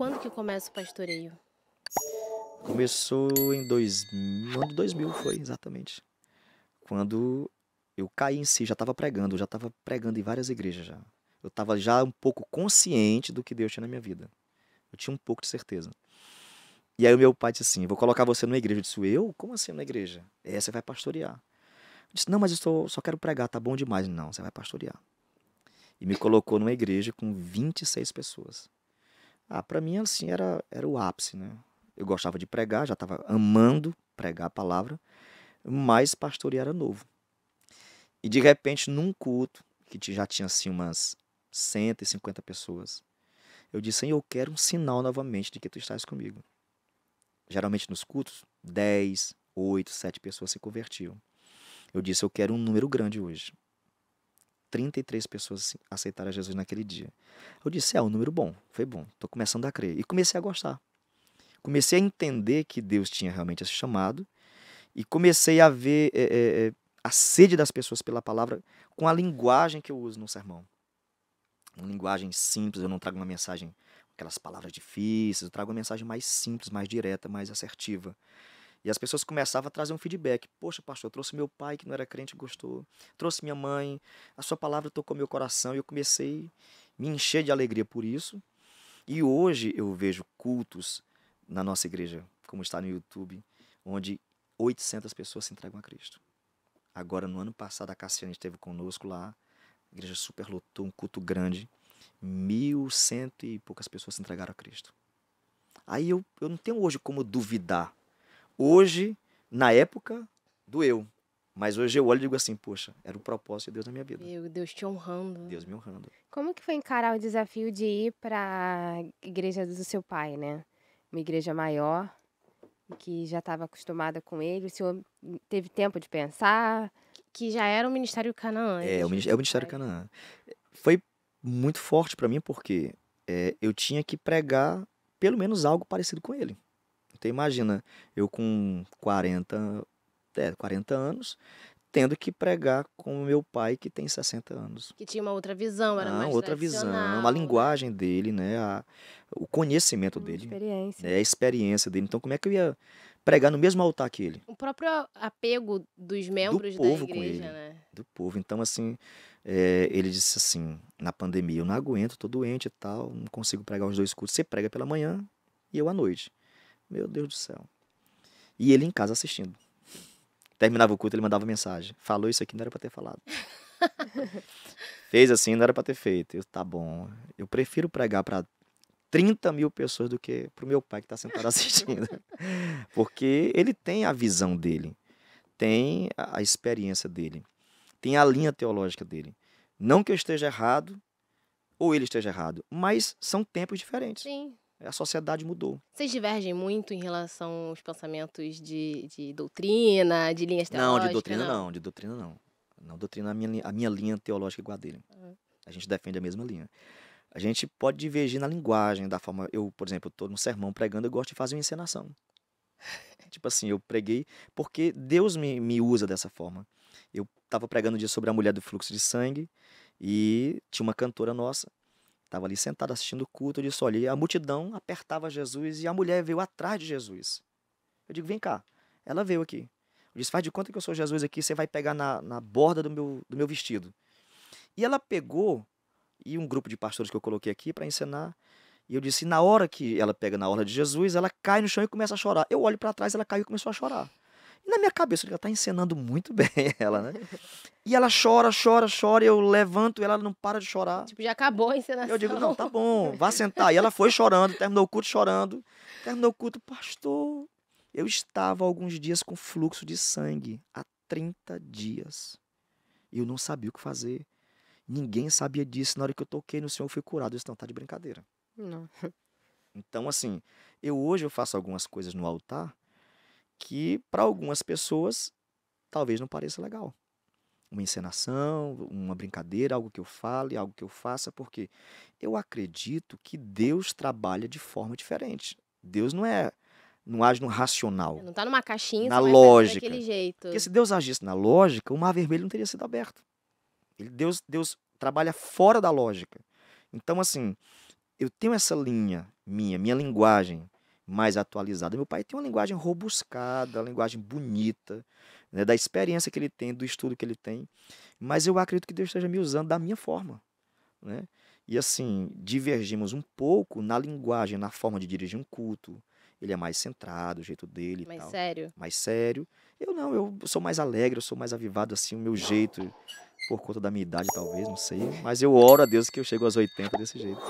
Quando que começa o pastoreio? Começou em 2000, no ano 2000 foi, exatamente. Quando eu caí em si, já estava pregando, já estava pregando em várias igrejas já. Eu estava já um pouco consciente do que Deus tinha na minha vida. Eu tinha um pouco de certeza. E aí o meu pai disse assim, vou colocar você numa igreja. Eu disse, eu? Como assim na igreja? É, você vai pastorear. Eu disse, não, mas eu só, só quero pregar, tá bom demais. Não, você vai pastorear. E me colocou numa igreja com 26 pessoas. Ah, para mim, assim, era, era o ápice, né? Eu gostava de pregar, já estava amando pregar a palavra, mas pastorear era novo. E de repente, num culto, que já tinha assim umas 150 pessoas, eu disse, Senhor, eu quero um sinal novamente de que tu estás comigo. Geralmente nos cultos, 10, 8, 7 pessoas se convertiam. Eu disse, eu quero um número grande hoje. 33 pessoas assim, aceitaram Jesus naquele dia. Eu disse: é um número bom, foi bom, estou começando a crer. E comecei a gostar. Comecei a entender que Deus tinha realmente esse chamado e comecei a ver é, é, a sede das pessoas pela palavra com a linguagem que eu uso no sermão. Uma linguagem simples, eu não trago uma mensagem, aquelas palavras difíceis, eu trago uma mensagem mais simples, mais direta, mais assertiva. E as pessoas começavam a trazer um feedback. Poxa, pastor, trouxe meu pai que não era crente gostou. Trouxe minha mãe. A sua palavra tocou meu coração. E eu comecei a me encher de alegria por isso. E hoje eu vejo cultos na nossa igreja, como está no YouTube, onde 800 pessoas se entregam a Cristo. Agora, no ano passado, a Cassiane esteve conosco lá. A igreja superlotou, um culto grande. Mil cento e poucas pessoas se entregaram a Cristo. Aí eu, eu não tenho hoje como duvidar hoje, na época, doeu. Mas hoje eu olho e digo assim, poxa, era o propósito de Deus na minha vida. Meu Deus te honrando. Deus me honrando. Como que foi encarar o desafio de ir para a igreja do seu pai, né? Uma igreja maior, que já estava acostumada com ele. O senhor teve tempo de pensar? Que já era o Ministério Canaã. É, é o Ministério Canaã. Foi muito forte para mim porque é, eu tinha que pregar pelo menos algo parecido com ele. Então imagina, eu com 40, é, 40 anos, tendo que pregar com meu pai que tem 60 anos. Que tinha uma outra visão, era ah, mais outra visão, a né? linguagem dele, né, a, o conhecimento uma dele, experiência. Né, a experiência dele. Então como é que eu ia pregar no mesmo altar que ele? O próprio apego dos membros do povo da igreja, com ele, né? Do povo. Então assim, é, ele disse assim, na pandemia, eu não aguento, tô doente e tal, não consigo pregar os dois cultos. Você prega pela manhã e eu à noite. Meu Deus do céu. E ele em casa assistindo. Terminava o culto, ele mandava mensagem. Falou isso aqui, não era para ter falado. Fez assim, não era para ter feito. Eu, tá bom. Eu prefiro pregar para 30 mil pessoas do que para o meu pai que está sentado assistindo. Porque ele tem a visão dele, tem a experiência dele, tem a linha teológica dele. Não que eu esteja errado ou ele esteja errado, mas são tempos diferentes. Sim. É, a sociedade mudou. Vocês divergem muito em relação aos pensamentos de, de doutrina, de linhas teológicas? Não, de doutrina não, não de doutrina não. Não, doutrina, é a minha, a minha linha teológica é igual a dele. Uhum. A gente defende a mesma linha. A gente pode divergir na linguagem, da forma. Eu, por exemplo, estou num sermão pregando, eu gosto de fazer uma encenação. tipo assim, eu preguei porque Deus me, me usa dessa forma. Eu estava pregando um dia sobre a mulher do fluxo de sangue e tinha uma cantora nossa estava ali sentado assistindo o culto, eu disse, olha, a multidão apertava Jesus e a mulher veio atrás de Jesus. Eu digo, vem cá. Ela veio aqui. Eu disse, faz de conta que eu sou Jesus aqui, você vai pegar na, na borda do meu, do meu vestido. E ela pegou, e um grupo de pastores que eu coloquei aqui para ensinar, e eu disse, na hora que ela pega na orla de Jesus, ela cai no chão e começa a chorar. Eu olho para trás, ela caiu e começou a chorar. E na minha cabeça, ela está encenando muito bem ela, né? E ela chora, chora, chora, eu levanto ela não para de chorar. Tipo, já acabou a encenação. Eu digo, não, tá bom, vá sentar. E ela foi chorando, terminou o culto chorando. Terminou o culto, pastor, eu estava alguns dias com fluxo de sangue, há 30 dias. Eu não sabia o que fazer. Ninguém sabia disso. Na hora que eu toquei no Senhor, eu fui curado. Eu disse, não, tá de brincadeira. Não. Então, assim, eu hoje eu faço algumas coisas no altar que para algumas pessoas talvez não pareça legal. Uma encenação, uma brincadeira, algo que eu fale, algo que eu faça, porque eu acredito que Deus trabalha de forma diferente. Deus não é não age no racional. É, não está numa caixinha, na lógica. Daquele jeito. Porque se Deus agisse na lógica, o mar vermelho não teria sido aberto. Deus, Deus trabalha fora da lógica. Então, assim, eu tenho essa linha minha, minha linguagem, mais atualizada. Meu pai tem uma linguagem robuscada, uma linguagem bonita, né, da experiência que ele tem, do estudo que ele tem, mas eu acredito que Deus esteja me usando da minha forma. Né? E assim, divergimos um pouco na linguagem, na forma de dirigir um culto. Ele é mais centrado, o jeito dele mais tal. sério. Mais sério. Eu não, eu sou mais alegre, eu sou mais avivado, assim, o meu jeito, por conta da minha idade, talvez, não sei. Mas eu oro a Deus que eu chego aos 80 desse jeito.